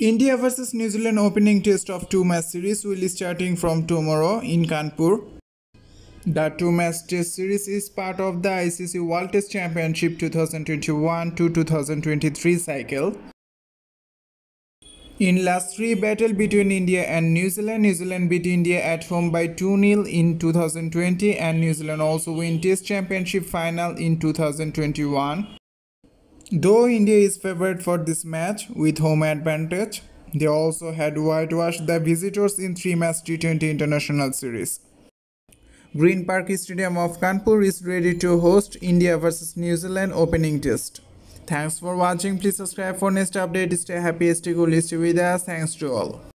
India vs New Zealand opening test of two match series will be starting from tomorrow in Kanpur. The two match test series is part of the ICC World Test Championship 2021 to 2023 cycle. In last three battle between India and New Zealand, New Zealand beat India at home by 2-0 in 2020 and New Zealand also win Test Championship final in 2021. Though India is favored for this match with home advantage, they also had whitewashed the visitors in three-match T20 international series. Green Park Stadium of Kanpur is ready to host India vs New Zealand opening test. Thanks for watching. Please subscribe for next update. Stay happy, stay cool, stay with us. Thanks to all.